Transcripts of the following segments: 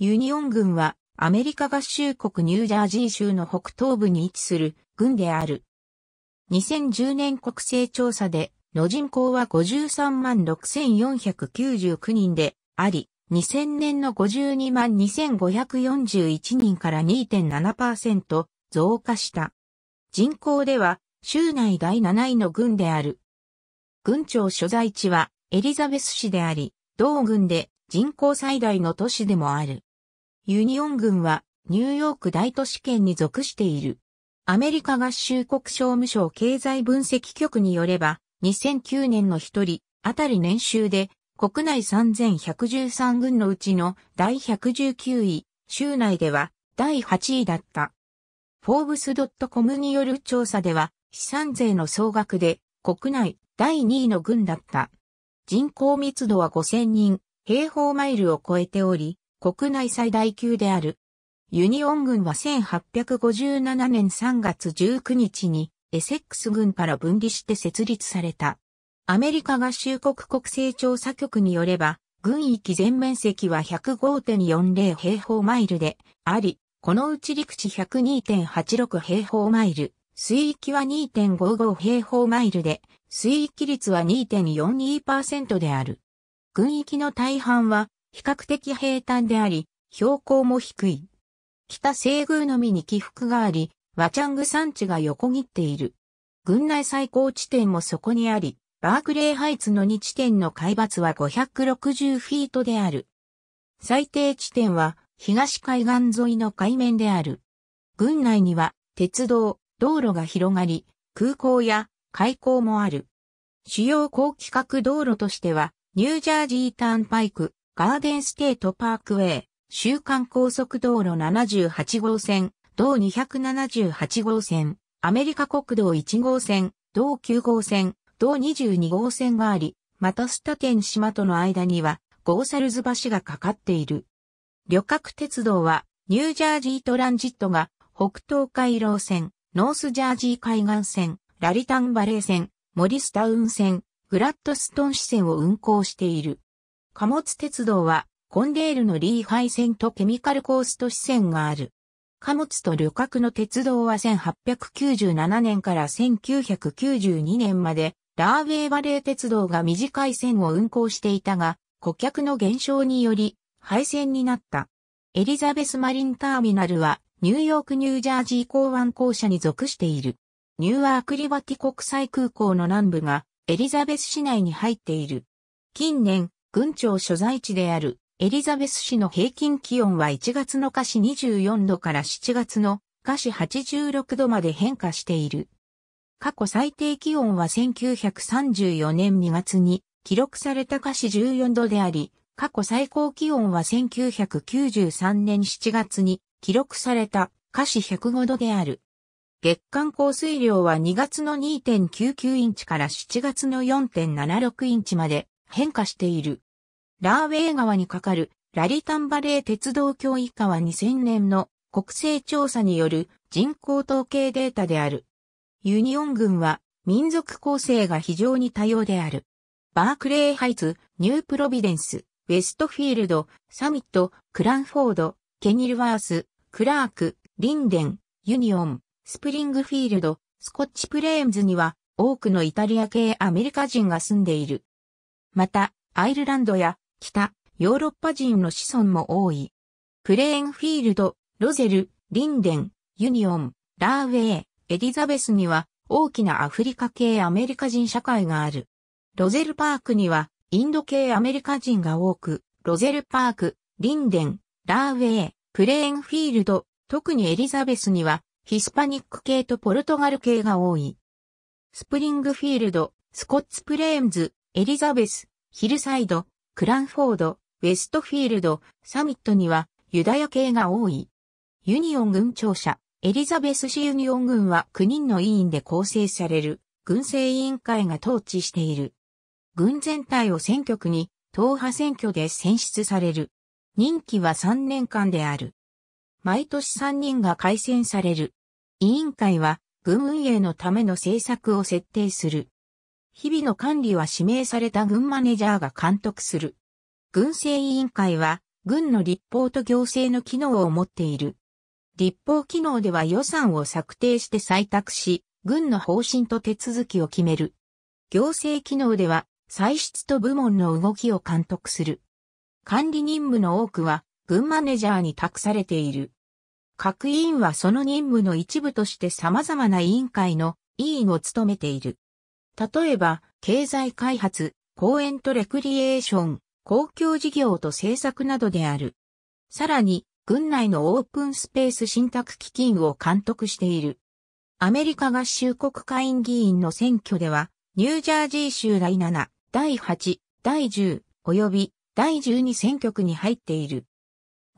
ユニオン軍はアメリカ合衆国ニュージャージー州の北東部に位置する軍である。2010年国勢調査で、の人口は53万6499人であり、2000年の52万2541人から2.7%増加した。人口では、州内第7位の軍である。軍庁所在地はエリザベス市であり、同軍で人口最大の都市でもある。ユニオン軍はニューヨーク大都市圏に属している。アメリカ合衆国商務省経済分析局によれば、2009年の一人あたり年収で国内3113軍のうちの第119位、州内では第8位だった。フォーブス .com による調査では、資産税の総額で国内第2位の軍だった。人口密度は5000人、平方マイルを超えており、国内最大級である。ユニオン軍は1857年3月19日にエセックス軍から分離して設立された。アメリカ合衆国国勢調査局によれば、軍域全面積は105.40平方マイルであり、このうち陸地102.86平方マイル、水域は2.55平方マイルで、水域率は2.42%である。軍域の大半は比較的平坦であり、標高も低い。北西宮のみに起伏があり、ワチャング山地が横切っている。郡内最高地点もそこにあり、バークレーハイツの2地点の海抜は560フィートである。最低地点は東海岸沿いの海面である。郡内には鉄道、道路が広がり、空港や海港もある。主要高規格道路としては、ニュージャージーターンパイク、ガーデンステートパークウェイ、週間高速道路78号線、同278号線、アメリカ国道1号線、同9号線、同22号線があり、またスタテン島との間には、ゴーサルズ橋がかかっている。旅客鉄道は、ニュージャージートランジットが、北東海廊線、ノースジャージー海岸線、ラリタンバレー線、モリスタウン線、グラッドストン支線を運行している。貨物鉄道は、コンデールのリーハイ線とケミカルコースト支線がある。貨物と旅客の鉄道は1897年から1992年まで、ラーウェイバレー鉄道が短い線を運行していたが、顧客の減少により、廃線になった。エリザベスマリンターミナルは、ニューヨーク・ニュージャージー港湾公社に属している。ニューアーク・リバティ国際空港の南部が、エリザベス市内に入っている。近年、軍庁所在地であるエリザベス市の平均気温は1月の華氏24度から7月の華氏86度まで変化している。過去最低気温は1934年2月に記録された華氏14度であり、過去最高気温は1993年7月に記録された華氏105度である。月間降水量は2月の2.99インチから7月の4.76インチまで変化している。ラーウェイ川に架かるラリタンバレー鉄道協議課は2000年の国勢調査による人口統計データである。ユニオン軍は民族構成が非常に多様である。バークレーハイツ、ニュープロビデンス、ウェストフィールド、サミット、クランフォード、ケニルワース、クラーク、リンデン、ユニオン、スプリングフィールド、スコッチプレーンズには多くのイタリア系アメリカ人が住んでいる。また、アイルランドや北ヨーロッパ人の子孫も多い。クレーンフィールド、ロゼル、リンデン、ユニオン、ラーウェイ、エリザベスには大きなアフリカ系アメリカ人社会がある。ロゼルパークにはインド系アメリカ人が多く、ロゼルパーク、リンデン、ラーウェイ、クレーンフィールド、特にエリザベスにはヒスパニック系とポルトガル系が多い。スプリングフィールド、スコッツプレーンズ、エリザベス、ヒルサイド、クランフォード、ウェストフィールド、サミットにはユダヤ系が多い。ユニオン軍庁舎、エリザベス市ユニオン軍は9人の委員で構成される軍政委員会が統治している。軍全体を選挙区に党派選挙で選出される。任期は3年間である。毎年3人が改選される。委員会は軍運営のための政策を設定する。日々の管理は指名された軍マネジャーが監督する。軍政委員会は、軍の立法と行政の機能を持っている。立法機能では予算を策定して採択し、軍の方針と手続きを決める。行政機能では、歳出と部門の動きを監督する。管理任務の多くは、軍マネジャーに託されている。各委員はその任務の一部として様々な委員会の委員を務めている。例えば、経済開発、公園とレクリエーション、公共事業と政策などである。さらに、軍内のオープンスペース信託基金を監督している。アメリカ合衆国会議員の選挙では、ニュージャージー州第7、第8、第10、及び第12選挙区に入っている。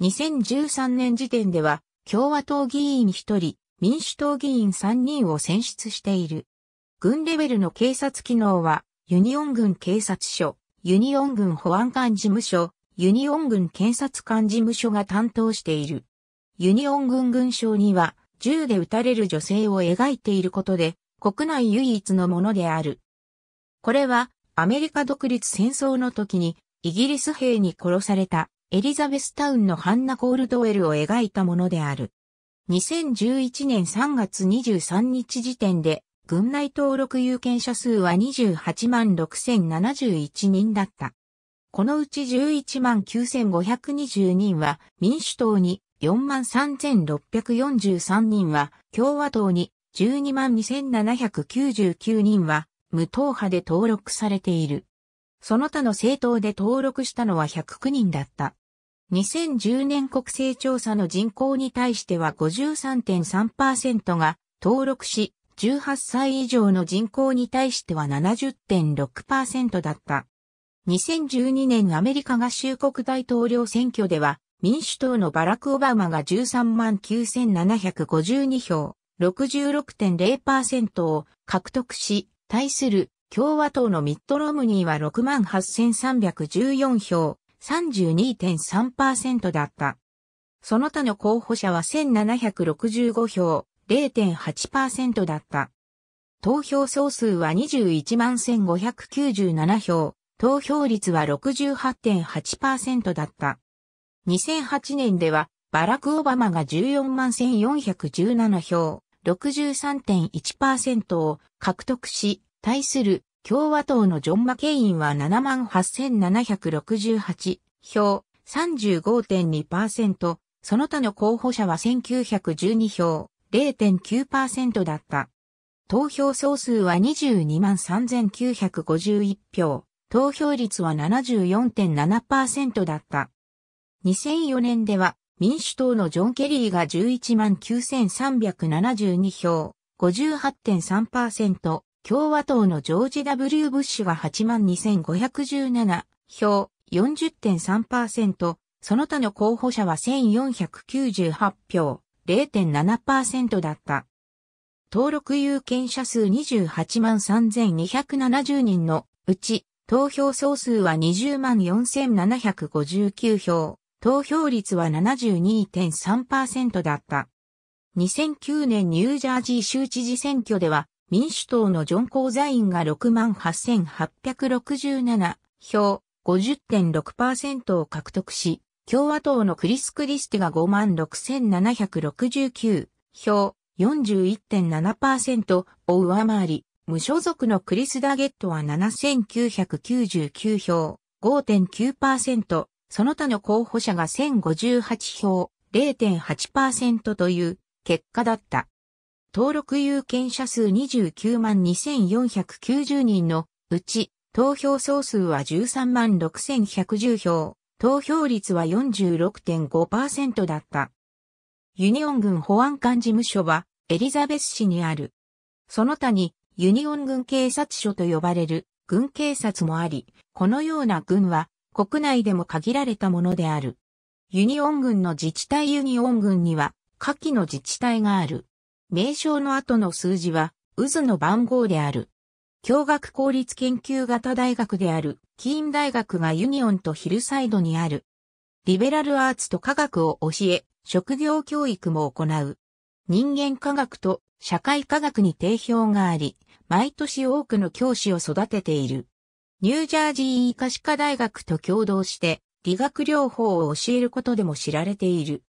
2013年時点では、共和党議員1人、民主党議員3人を選出している。軍レベルの警察機能は、ユニオン軍警察署、ユニオン軍保安官事務所、ユニオン軍検察官事務所が担当している。ユニオン軍軍章には、銃で撃たれる女性を描いていることで、国内唯一のものである。これは、アメリカ独立戦争の時に、イギリス兵に殺された、エリザベスタウンのハンナ・コールドウェルを描いたものである。2011年3月23日時点で、軍内登録有権者数は28万6071人だった。このうち11万9520人は民主党に、4万3643人は共和党に、12万2799人は無党派で登録されている。その他の政党で登録したのは109人だった。2010年国勢調査の人口に対しては53.3%が登録し、18歳以上の人口に対しては70.6%だった。2012年アメリカ合衆国大統領選挙では、民主党のバラク・オバマが13万9752票、66.0%を獲得し、対する共和党のミッド・ロムニーは6万8314票、32.3%だった。その他の候補者は1765票、0.8%だった。投票総数は21万1597票、投票率は68.8%だった。2008年では、バラク・オバマが14万1417票、63.1%を獲得し、対する共和党のジョン・マケインは7万8768票、35.2%、その他の候補者は1912票、0.9%だった。投票総数は22万3951票、投票率は74.7%だった。2004年では民主党のジョン・ケリーが11万9372票、58.3%、共和党のジョージ・ W・ ブッシュが8万2517票、40.3%、その他の候補者は1498票、0.7%だった。登録有権者数28万3270人のうち、投票総数は20万4759票、投票率は72.3%だった。2009年ニュージャージー州知事選挙では、民主党のジョン・コーザインが6万8867票、50.6%を獲得し、共和党のクリス・クリスティが56,769票41.7%を上回り、無所属のクリス・ダゲットは7,999票5.9%、その他の候補者が1,058票0.8%という結果だった。登録有権者数29万2490人のうち、投票総数は13万6110票、投票率は46.5%だった。ユニオン軍保安官事務所はエリザベス市にある。その他にユニオン軍警察署と呼ばれる軍警察もあり、このような軍は国内でも限られたものである。ユニオン軍の自治体ユニオン軍には下記の自治体がある。名称の後の数字は渦の番号である。共学公立研究型大学である、キーン大学がユニオンとヒルサイドにある。リベラルアーツと科学を教え、職業教育も行う。人間科学と社会科学に定評があり、毎年多くの教師を育てている。ニュージャージー医科歯科大学と共同して、理学療法を教えることでも知られている。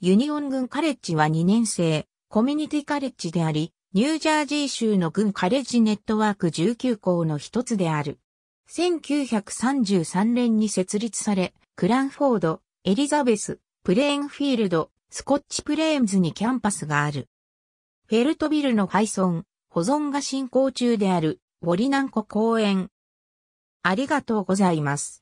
ユニオン軍カレッジは2年生、コミュニティカレッジであり、ニュージャージー州の軍カレッジネットワーク19校の一つである。1933年に設立され、クランフォード、エリザベス、プレーンフィールド、スコッチプレーンズにキャンパスがある。フェルトビルの廃村、保存が進行中である、ウォリナンコ公園。ありがとうございます。